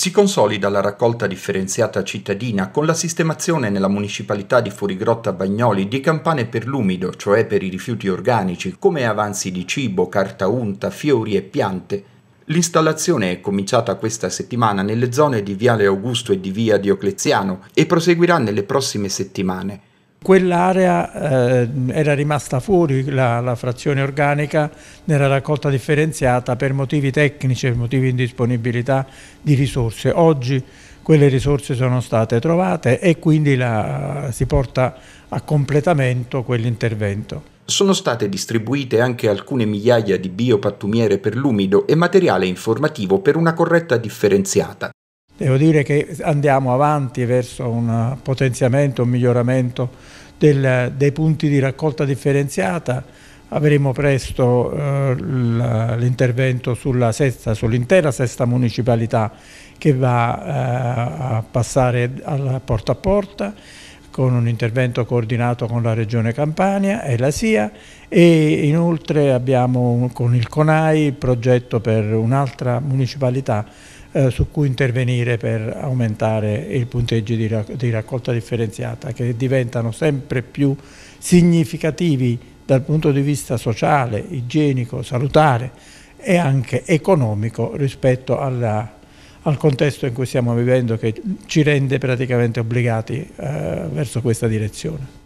Si consolida la raccolta differenziata cittadina con la sistemazione nella municipalità di Fuorigrotta Bagnoli di campane per l'umido, cioè per i rifiuti organici, come avanzi di cibo, carta unta, fiori e piante. L'installazione è cominciata questa settimana nelle zone di Viale Augusto e di Via Diocleziano e proseguirà nelle prossime settimane. Quell'area eh, era rimasta fuori la, la, frazione organica nella raccolta differenziata per motivi tecnici, per motivi di disponibilità di risorse. Oggi quelle risorse sono state trovate e quindi la, si porta a completamento quell'intervento. Sono state distribuite anche alcune migliaia di biopattumiere per l'umido e materiale informativo per una corretta differenziata. Devo dire che andiamo avanti verso un potenziamento, un miglioramento del, dei punti di raccolta differenziata, avremo presto eh, l'intervento sull'intera sesta, sull sesta municipalità che va eh, a passare al porta a porta, con un intervento coordinato con la Regione Campania e la SIA e inoltre abbiamo con il CONAI il progetto per un'altra municipalità eh, su cui intervenire per aumentare i punteggi di, rac di raccolta differenziata che diventano sempre più significativi dal punto di vista sociale, igienico, salutare e anche economico rispetto alla al contesto in cui stiamo vivendo che ci rende praticamente obbligati eh, verso questa direzione.